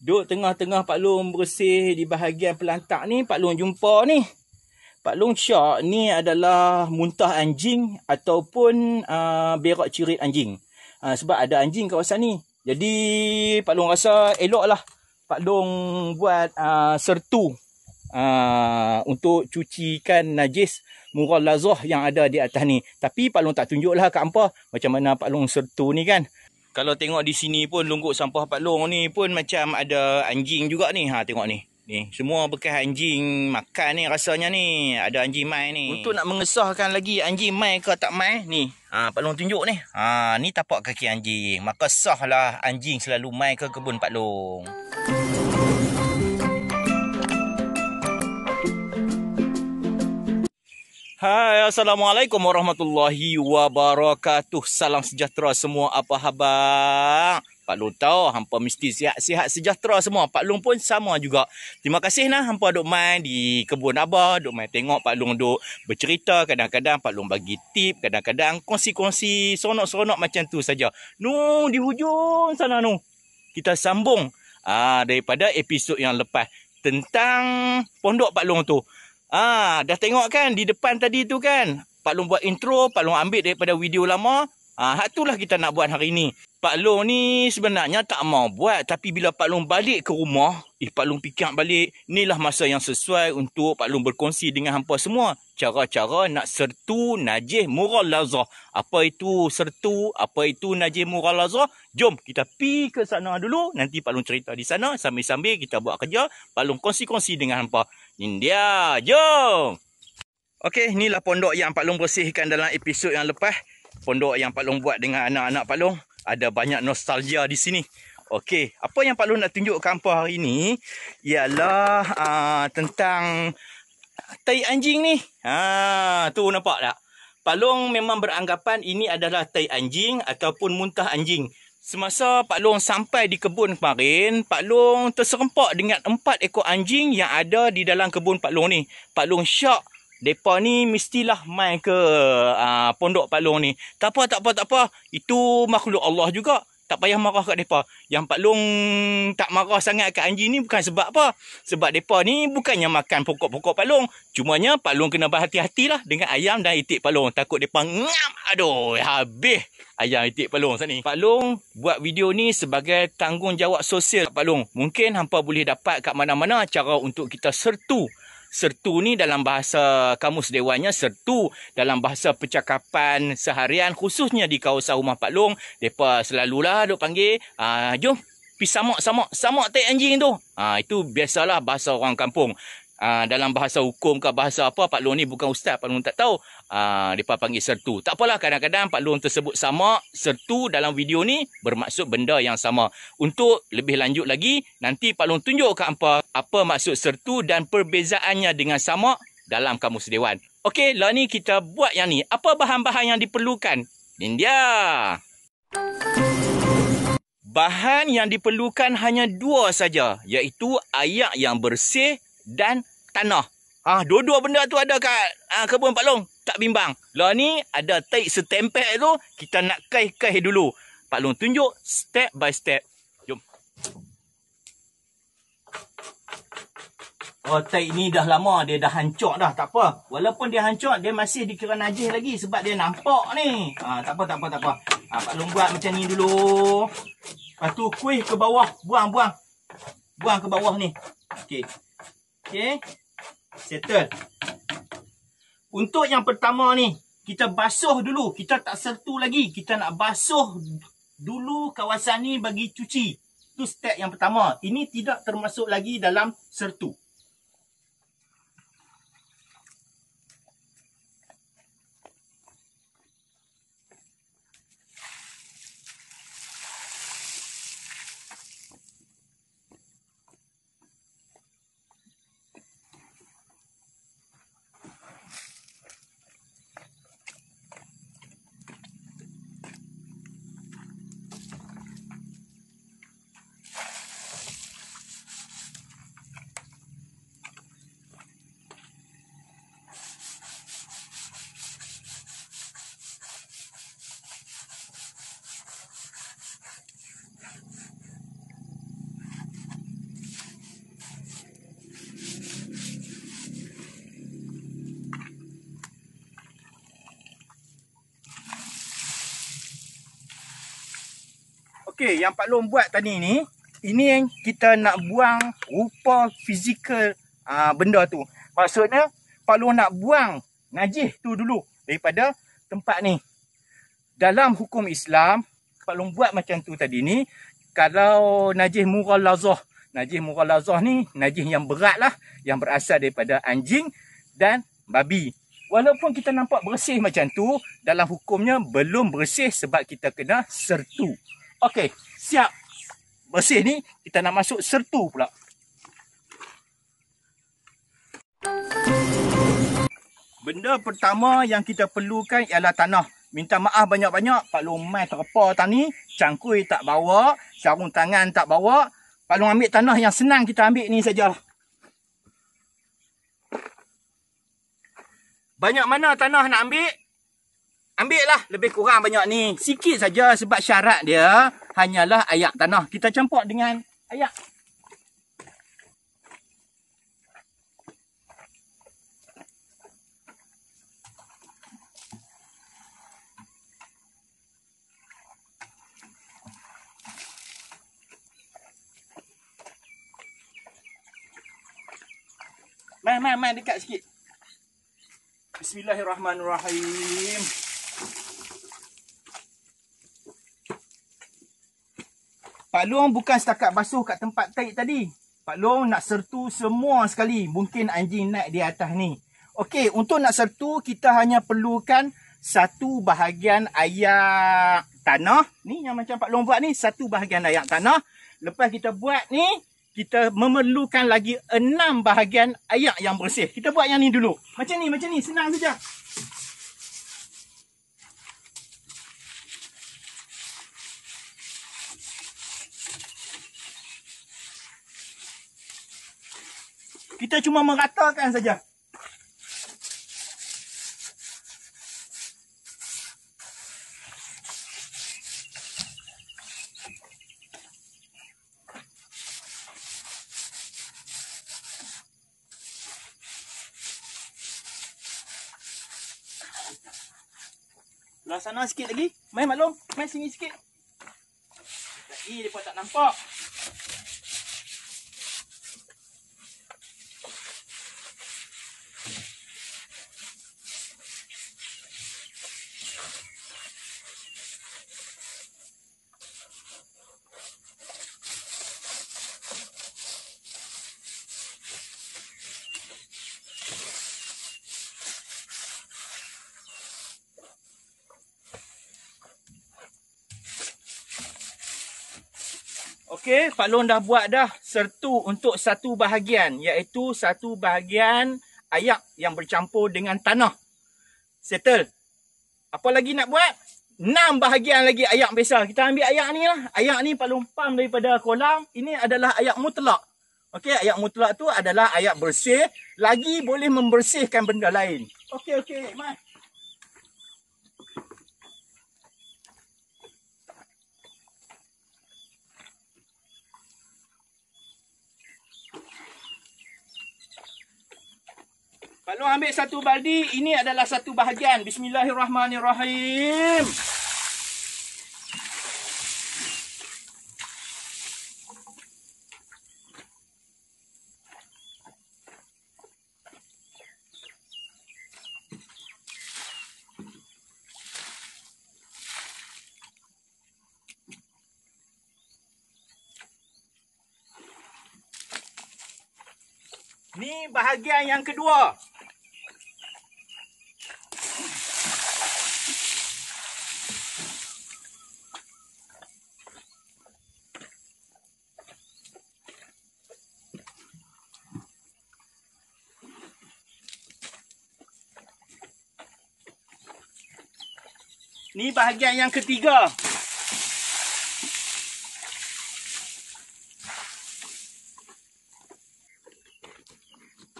Duk tengah-tengah Pak Long bersih di bahagian pelantak ni, Pak Long jumpa ni. Pak Long syak ni adalah muntah anjing ataupun uh, berak cirit anjing. Uh, sebab ada anjing kawasan ni. Jadi Pak Long rasa elok lah Pak Long buat uh, sertu uh, untuk cucikan najis mural lazah yang ada di atas ni. Tapi Pak Long tak tunjuk lah kat ampah macam mana Pak Long sertu ni kan. Kalau tengok di sini pun lungguk sampah Pak Long ni pun macam ada anjing juga ni. Ha tengok ni. Ni semua bekas anjing makan ni rasanya ni. Ada anjing mai ni. Untuk nak mengesahkan lagi anjing mai ke tak mai ni. Ha Pak Long tunjuk ni. Ha ni tapak kaki anjing. Maka sahlah anjing selalu mai ke kebun Pak Long. Musik Hai, Assalamualaikum warahmatullahi wabarakatuh. Salam sejahtera semua. Apa khabar? Pak Long tahu, hampa mesti sihat-sihat sejahtera semua. Pak Long pun sama juga. Terima kasih lah, hampa duk main di kebun Abah. Duk main tengok Pak Long duk bercerita. Kadang-kadang Pak Long bagi tip. Kadang-kadang kongsi-kongsi. Seronok-seronok macam tu saja. Nu, di hujung sana nu. Kita sambung. Ah, daripada episod yang lepas. Tentang pondok Pak Long tu. Ah, dah tengok kan di depan tadi tu kan? Pak Long buat intro, Pak Long ambil daripada video lama. Ah, hak itulah kita nak buat hari ini. Pak Long ni sebenarnya tak mau buat tapi bila Pak Long balik ke rumah, eh Pak Long fikir balik, inilah masa yang sesuai untuk Pak Long berkongsi dengan hampa semua cara-cara nak sertu najih murah lazah. Apa itu sertu, apa itu najih murah lazah? Jom kita pi ke sana dulu, nanti Pak Long cerita di sana sambil-sambil kita buat kerja, Pak Long kongsi-kongsi dengan hampa. India. Jom! Okey, inilah pondok yang Pak Long bersihkan dalam episod yang lepas. Pondok yang Pak Long buat dengan anak-anak Pak Long. Ada banyak nostalgia di sini. Okey, apa yang Pak Long nak tunjuk kampung hari ini ialah uh, tentang tai anjing ni. Ha, tu nampak tak? Pak Long memang beranggapan ini adalah tai anjing ataupun muntah anjing. Semasa Pak Long sampai di kebun kemarin, Pak Long terserempak dengan empat ekor anjing yang ada di dalam kebun Pak Long ni. Pak Long syak, mereka ni mestilah main ke uh, pondok Pak Long ni. Tak apa, tak apa, tak apa. Itu makhluk Allah juga tak payah marah kat depa. Yang Pak Long tak marah sangat kat anjing ni bukan sebab apa. Sebab depa ni bukannya makan pokok-pokok Pak Long. Cumanya Pak Long kena berhati-hati lah dengan ayam dan itik Pak Long. Takut mereka ngam. Aduh, habis ayam itik Pak Long sana ni. Pak Long buat video ni sebagai tanggungjawab sosial Pak Long. Mungkin hampa boleh dapat kat mana-mana cara untuk kita sertu sertu ni dalam bahasa kamus dewanya sertu dalam bahasa percakapan seharian khususnya di kawasan rumah Pak Long depa selalulah duk panggil ah jom pi samok samok samak tai anjing tu ah itu biasalah bahasa orang kampung Ah, dalam bahasa hukum ke bahasa apa Pak Long ni bukan ustaz Pak Long tak tahu aa, ah, Dia panggil sertu Tak apalah kadang-kadang Pak Long tersebut sama Sertu dalam video ni bermaksud benda yang sama Untuk lebih lanjut lagi Nanti Pak Long tunjukkan apa, apa maksud sertu Dan perbezaannya dengan sama dalam Kamus Dewan Okey, lah ni kita buat yang ni Apa bahan-bahan yang diperlukan? India Bahan yang diperlukan hanya dua saja Iaitu ayak yang bersih dan tanah. Ha, dua-dua benda tu ada kat ha, kebun Pak Long. Tak bimbang. Lah ni ada taik setempel tu. Kita nak kaih-kaih dulu. Pak Long tunjuk step by step. Jom. Oh, taik ni dah lama. Dia dah hancur dah. Tak apa. Walaupun dia hancur, dia masih dikira najis lagi. Sebab dia nampak ni. Ha, tak apa, tak apa, tak apa. Ha, Pak Long buat macam ni dulu. Lepas tu kuih ke bawah. Buang, buang. Buang ke bawah ni. Okay. Okay, Settle. Untuk yang pertama ni, kita basuh dulu. Kita tak sertu lagi. Kita nak basuh dulu kawasan ni bagi cuci. Tu step yang pertama. Ini tidak termasuk lagi dalam sertu. Okey, yang Pak Long buat tadi ni, ini yang kita nak buang rupa fizikal uh, benda tu. Maksudnya, Pak Long nak buang najis tu dulu daripada tempat ni. Dalam hukum Islam, Pak Long buat macam tu tadi ni, kalau najis murah lazah, najih murah lazah ni, najis yang berat lah, yang berasal daripada anjing dan babi. Walaupun kita nampak bersih macam tu, dalam hukumnya belum bersih sebab kita kena sertu. Okey, siap. Bersih ni kita nak masuk sertu pula. Benda pertama yang kita perlukan ialah tanah. Minta maaf banyak-banyak Pak Long mai terpa tadi, cangkui tak bawa, sarung tangan tak bawa. Pak Long ambil tanah yang senang kita ambil ni sajalah. Banyak mana tanah nak ambil? Ambil lah lebih kurang banyak ni. Sikit saja sebab syarat dia hanyalah ayak tanah. Kita campur dengan ayak. Main, main, main dekat sikit. Bismillahirrahmanirrahim. Bismillahirrahmanirrahim. Pak Long bukan setakat basuh kat tempat taik tadi. Pak Long nak sertu semua sekali. Mungkin anjing naik di atas ni. Okey, untuk nak sertu, kita hanya perlukan satu bahagian ayak tanah. Ni yang macam Pak Long buat ni, satu bahagian ayak tanah. Lepas kita buat ni, kita memerlukan lagi enam bahagian ayak yang bersih. Kita buat yang ni dulu. Macam ni, macam ni. Senang saja. Kita cuma meratakan saja. Belah sana sikit lagi. Main maklum. Main sini sikit. Lagi mereka tak nampak. Okey, Pak Long dah buat dah sertu untuk satu bahagian iaitu satu bahagian ayak yang bercampur dengan tanah. Settle. Apa lagi nak buat? enam bahagian lagi ayak biasa. Kita ambil ayak ni lah. Ayak ni Pak Long pam daripada kolam. Ini adalah ayak mutlak. Okey, ayak mutlak tu adalah ayak bersih. Lagi boleh membersihkan benda lain. Okey, okey, Mak. Kalau ambil satu baldi, ini adalah satu bahagian. Bismillahirrahmanirrahim. Ini bahagian yang kedua. Ni bahagian yang ketiga.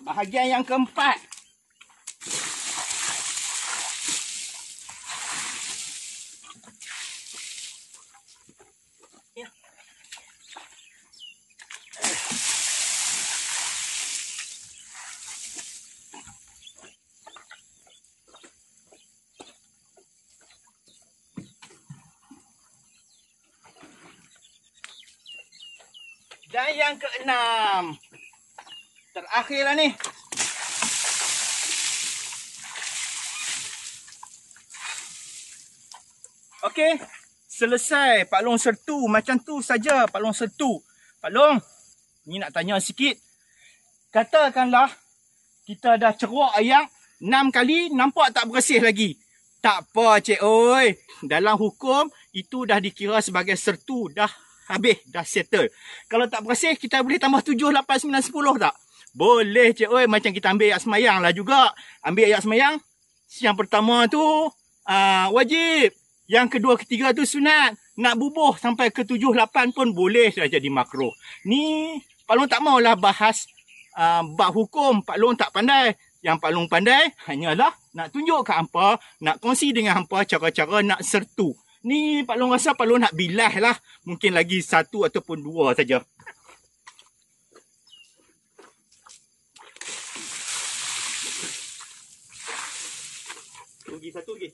Bahagian yang keempat. Dan yang keenam. Terakhirlah ni. Okey, selesai Pak Long sertu macam tu saja Pak Long sertu. Pak Long, ni nak tanya sikit. Katakanlah kita dah ceruk ayam enam kali nampak tak bersih lagi. Tak apa, Cik Oi. Dalam hukum itu dah dikira sebagai sertu, dah Habis dah settle. Kalau tak bersih kita boleh tambah 7 8 9 10 tak? Boleh cik oi macam kita ambil ayat semayang lah juga. Ambil ayat semayang yang pertama tu uh, wajib. Yang kedua ketiga tu sunat. Nak bubuh sampai ke 7 8 pun boleh dah jadi makro. Ni Pak Long tak maulah bahas uh, bab hukum. Pak Long tak pandai. Yang Pak Long pandai hanyalah nak tunjuk ke hampa, nak kongsi dengan hampa cara-cara nak sertu. Ni Pak Long rasa Pak Long nak bilah lah. Mungkin lagi satu ataupun dua saja. Tunggu satu lagi.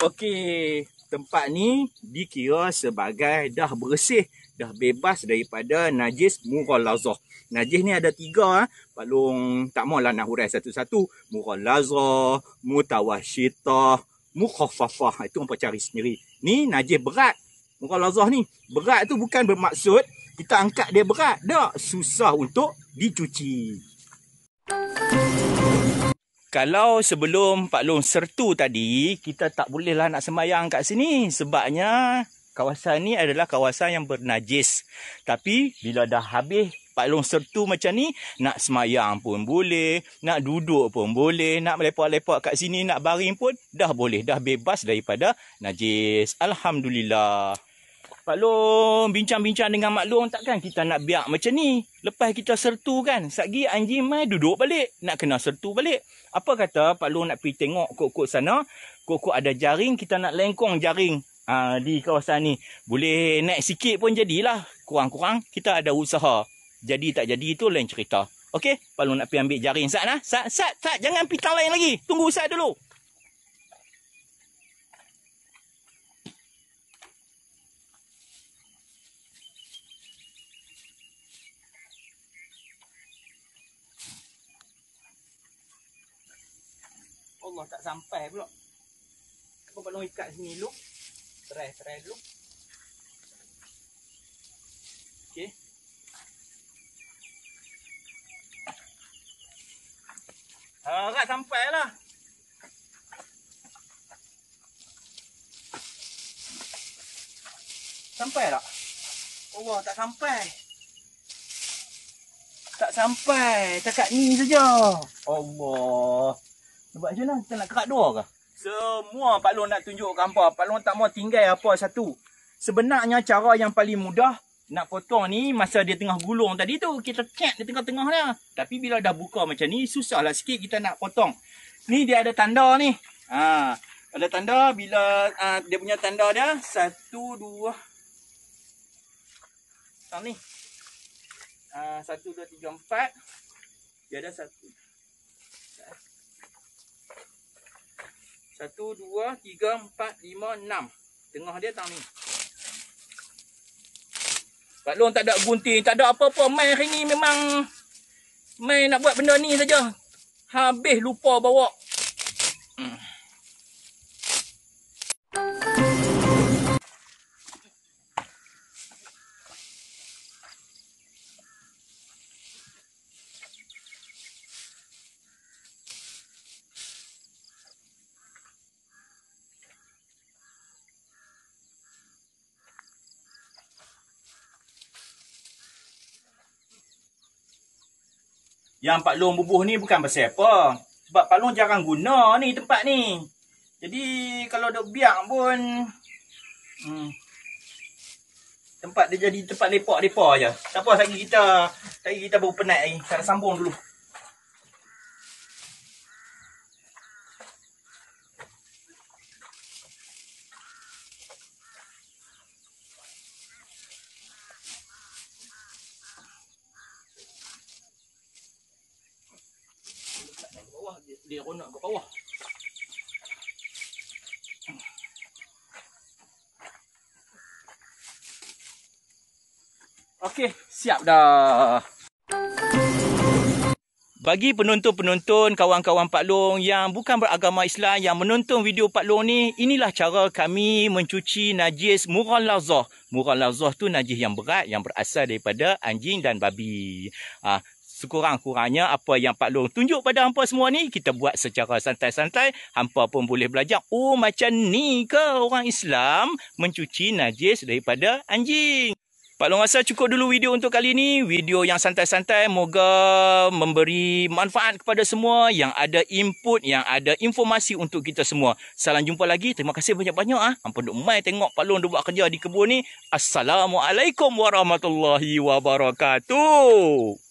Okey, tempat ni dikira sebagai dah bersih, dah bebas daripada najis mural lazah. Najis ni ada tiga. Ah. Pak Long tak maulah nak hurai satu-satu. Muralazah, Mutawashitah, Mukhafafah. Itu orang cari sendiri. Ni najis berat. Muralazah ni. Berat tu bukan bermaksud kita angkat dia berat. Tak. Susah untuk dicuci. Kalau sebelum Pak Long sertu tadi, kita tak bolehlah nak semayang kat sini. Sebabnya kawasan ni adalah kawasan yang bernajis. Tapi bila dah habis Pak Long tu macam ni nak semayang pun boleh nak duduk pun boleh nak melepak-lepak kat sini nak baring pun dah boleh dah bebas daripada najis Alhamdulillah Pak Long bincang-bincang dengan Mak Long takkan kita nak biak macam ni lepas kita sertu kan sagi anjing mai duduk balik nak kena sertu balik apa kata Pak Long nak pergi tengok kok-kok sana kok-kok ada jaring kita nak lengkong jaring Ha, di kawasan ni. Boleh naik sikit pun jadilah. Kurang-kurang kita ada usaha. Jadi tak jadi itu lain cerita. Okey? Kalau nak pergi ambil jaring sat lah. Sat, sat, sat. Jangan pergi tang lain lagi. Tunggu sat dulu. Allah tak sampai pula. Kau Palu ikat sini dulu. Terai, terai dulu. Harap sampai lah. Sampai tak? Oh, tak sampai. Tak sampai. Cakap ni saja. Allah. Nampak macam mana? Kita nak kerak dua ke? Semua Pak Long nak tunjuk gambar. Pak Long tak mau tinggal apa satu. Sebenarnya cara yang paling mudah nak potong ni masa dia tengah gulung tadi tu kita cat di tengah-tengah dia. Lah. Tapi bila dah buka macam ni susah lah sikit kita nak potong. Ni dia ada tanda ni. Ha, ada tanda bila ha, dia punya tanda dia satu dua Tang ni. Ha, 1 2 3 4 dia ada satu satu dua tiga empat lima enam Tengah dia tang ni. Kat long tak ada gunting, tak ada apa-apa. Main hari ni memang main nak buat benda ni saja. Habis lupa bawa. Hmm. yang Pak Long bubuh ni bukan pasal apa. Sebab Pak Long jarang guna ni tempat ni. Jadi kalau dok biak pun hmm, tempat dia jadi tempat lepak-lepak aje. Tak apa lagi kita, lagi kita baru penat lagi. Kita sambung dulu. bawah dia ronak ke bawah Okey, siap dah. Bagi penonton-penonton kawan-kawan Pak Long yang bukan beragama Islam yang menonton video Pak Long ni, inilah cara kami mencuci najis mural lazah. Mural lazah tu najis yang berat yang berasal daripada anjing dan babi. Ah, sekurang-kurangnya apa yang Pak Long tunjuk pada hampa semua ni kita buat secara santai-santai hampa pun boleh belajar oh macam ni ke orang Islam mencuci najis daripada anjing Pak Long rasa cukup dulu video untuk kali ini. Video yang santai-santai. Moga memberi manfaat kepada semua yang ada input, yang ada informasi untuk kita semua. Salam jumpa lagi. Terima kasih banyak-banyak. Ah. Ampun duk mai tengok Pak Long buat kerja di kebun ni. Assalamualaikum warahmatullahi wabarakatuh.